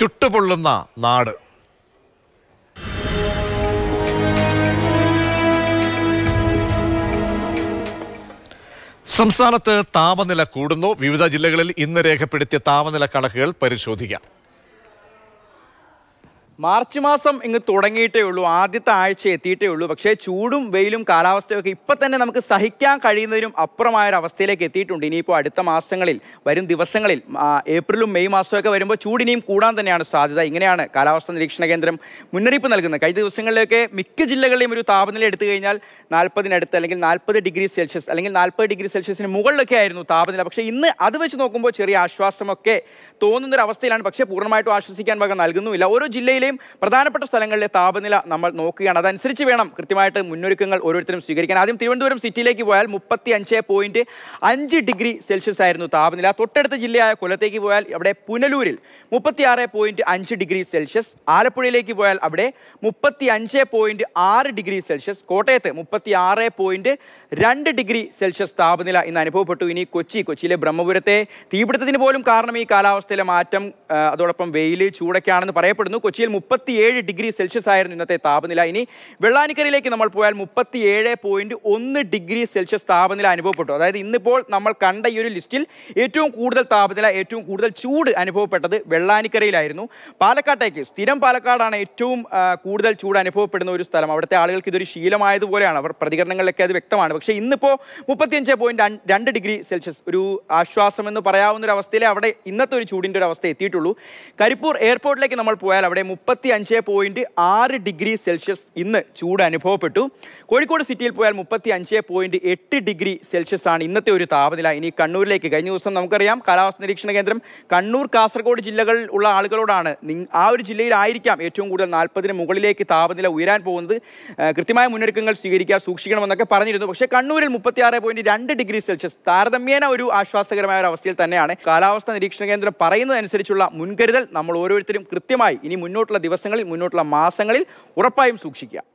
ചുട്ടുപൊള്ളുന്ന നാട് സംസ്ഥാനത്ത് താപനില കൂടുന്നു വിവിധ ജില്ലകളിൽ ഇന്ന് രേഖപ്പെടുത്തിയ താപനില കണക്കുകൾ പരിശോധിക്കാം മാർച്ച് മാസം ഇങ്ങ് തുടങ്ങിയിട്ടേ ഉള്ളൂ ആദ്യത്തെ ആഴ്ച എത്തിയിട്ടേ ഉള്ളൂ പക്ഷേ ചൂടും വെയിലും കാലാവസ്ഥയൊക്കെ ഇപ്പം തന്നെ നമുക്ക് സഹിക്കാൻ കഴിയുന്നതിനും അപ്പുറമായ ഒരു അവസ്ഥയിലേക്ക് എത്തിയിട്ടുണ്ട് ഇനിയിപ്പോൾ അടുത്ത മാസങ്ങളിൽ വരും ദിവസങ്ങളിൽ ഏപ്രിലും മെയ് മാസമൊക്കെ വരുമ്പോൾ ചൂട് ഇനിയും കൂടാൻ തന്നെയാണ് സാധ്യത ഇങ്ങനെയാണ് കാലാവസ്ഥ നിരീക്ഷണ കേന്ദ്രം മുന്നറിയിപ്പ് നൽകുന്നത് കഴിഞ്ഞ ദിവസങ്ങളിലൊക്കെ മിക്ക ജില്ലകളിലെയും ഒരു താപനില എടുത്തു കഴിഞ്ഞാൽ നാൽപ്പതിനടുത്ത് അല്ലെങ്കിൽ നാൽപ്പത് ഡിഗ്രി സെൽഷ്യസ് അല്ലെങ്കിൽ നാൽപ്പത് ഡിഗ്രി സെൽഷ്യസിന് മുകളിലൊക്കെ ആയിരുന്നു താപനില പക്ഷേ ഇന്ന് അത് വെച്ച് നോക്കുമ്പോൾ ചെറിയ ആശ്വാസമൊക്കെ തോന്നുന്നൊരു അവസ്ഥയിലാണ് പക്ഷേ പൂർണ്ണമായിട്ടും ആശ്വസിക്കാൻ വക നൽകുന്നുമില്ല ഓരോ ജില്ലയിൽ ജില്ലയിലെയും പ്രധാനപ്പെട്ട സ്ഥലങ്ങളിലെ താപനില നമ്മൾ നോക്കുകയാണ് അതനുസരിച്ച് വേണം കൃത്യമായിട്ട് മുന്നൊരുക്കങ്ങൾ ഓരോരുത്തരും സ്വീകരിക്കാൻ ആദ്യം തിരുവനന്തപുരം സിറ്റിയിലേക്ക് പോയാൽ മുപ്പത്തി അഞ്ച് പോയിന്റ് അഞ്ച് ഡിഗ്രി സെൽഷ്യസ് ആയിരുന്നു താപനില തൊട്ടടുത്ത ജില്ലയായ കൊല്ലത്തേക്ക് പോയാൽ അവിടെ പുനലൂരിൽ മുപ്പത്തിയാറ് പോയിന്റ് അഞ്ച് ഡിഗ്രി സെൽഷ്യസ് ആലപ്പുഴയിലേക്ക് പോയാൽ അവിടെ മുപ്പത്തി അഞ്ച് പോയിന്റ് ആറ് ഡിഗ്രി സെൽഷ്യസ് കോട്ടയത്ത് മുപ്പത്തി ആറ് പോയിന്റ് രണ്ട് ഡിഗ്രി സെൽഷ്യസ് താപനില ഇന്ന് അനുഭവപ്പെട്ടു ഇനി കൊച്ചി കൊച്ചിയിലെ ബ്രഹ്മപുരത്തെ തീപിടുത്തത്തിന് പോലും കാരണം ഈ കാലാവസ്ഥയിലെ മാറ്റം അതോടൊപ്പം വെയിൽ ചൂടൊക്കെയാണെന്ന് പറയപ്പെടുന്നു കൊച്ചിയിൽ മുപ്പത്തിയേഴ് ഡിഗ്രി സെൽഷ്യസ് ആയിരുന്നു ഇന്നത്തെ താപനില ഇനി വെള്ളാനിക്കരയിലേക്ക് നമ്മൾ പോയാൽ മുപ്പത്തിയേഴ് പോയിന്റ് ഒന്ന് ഡിഗ്രി സെൽഷ്യസ് താപനില അനുഭവപ്പെട്ടു അതായത് ഇന്നിപ്പോൾ നമ്മൾ കണ്ട ഈ ഒരു ലിസ്റ്റിൽ ഏറ്റവും കൂടുതൽ താപനില ഏറ്റവും കൂടുതൽ ചൂട് അനുഭവപ്പെട്ടത് വെള്ളാനിക്കരയിലായിരുന്നു പാലക്കാട്ടേക്ക് സ്ഥിരം പാലക്കാടാണ് ഏറ്റവും കൂടുതൽ ചൂട് അനുഭവപ്പെടുന്ന ഒരു സ്ഥലം അവിടുത്തെ ആളുകൾക്ക് ഇതൊരു ശീലമായതുപോലെയാണ് അവർ പ്രതികരണങ്ങളിലൊക്കെ അത് വ്യക്തമാണ് പക്ഷേ ഇന്നിപ്പോൾ മുപ്പത്തിയഞ്ച് പോയിന്റ് രണ്ട് ഡിഗ്രി സെൽഷ്യസ് ഒരു ആശ്വാസം എന്ന് പറയാവുന്ന ഒരു അവസ്ഥയിലെ അവിടെ ഇന്നത്തെ ഒരു ചൂടിൻ്റെ ഒരു അവസ്ഥ എത്തിയിട്ടുള്ളൂ കരിപ്പൂർ എയർപോർട്ടിലേക്ക് നമ്മൾ പോയാൽ അവിടെ മുപ്പത്തി അഞ്ച് പോയിന്റ് ആറ് ഡിഗ്രി സെൽഷ്യസ് ഇന്ന് ചൂട് അനുഭവപ്പെട്ടു കോഴിക്കോട് സിറ്റിയിൽ പോയാൽ മുപ്പത്തി അഞ്ച് പോയിന്റ് എട്ട് ഡിഗ്രി സെൽഷ്യസ് ആണ് ഇന്നത്തെ ഒരു താപനില ഇനി കണ്ണൂരിലേക്ക് കഴിഞ്ഞ ദിവസം നമുക്കറിയാം കാലാവസ്ഥ നിരീക്ഷണ കേന്ദ്രം കണ്ണൂർ കാസർഗോഡ് ജില്ലകളിൽ ഉള്ള ആളുകളോടാണ് ആ ഒരു ജില്ലയിലായിരിക്കാം ഏറ്റവും കൂടുതൽ നാൽപ്പതിന് മുകളിലേക്ക് താപനില ഉയരാൻ പോകുന്നത് കൃത്യമായ മുന്നൊരുക്കങ്ങൾ സ്വീകരിക്കുക സൂക്ഷിക്കണമെന്നൊക്കെ പറഞ്ഞിരുന്നു പക്ഷേ കണ്ണൂരിൽ മുപ്പത്തി ആറ് രണ്ട് ഡിഗ്രി സെൽഷ്യസ് താരതമ്യേന ഒരു ആശ്വാസകരമായ ഒരു അവസ്ഥയിൽ തന്നെയാണ് കാലാവസ്ഥ നിരീക്ഷണ കേന്ദ്രം പറയുന്നതനുസരിച്ചുള്ള മുൻകരുതൽ നമ്മൾ ഓരോരുത്തരും കൃത്യമായി ഇനി മുന്നോട്ടുള്ള മുന്നോട്ടുള്ള ദിവസങ്ങളിൽ മുന്നോട്ടുള്ള മാസങ്ങളിൽ ഉറപ്പായും സൂക്ഷിക്കുക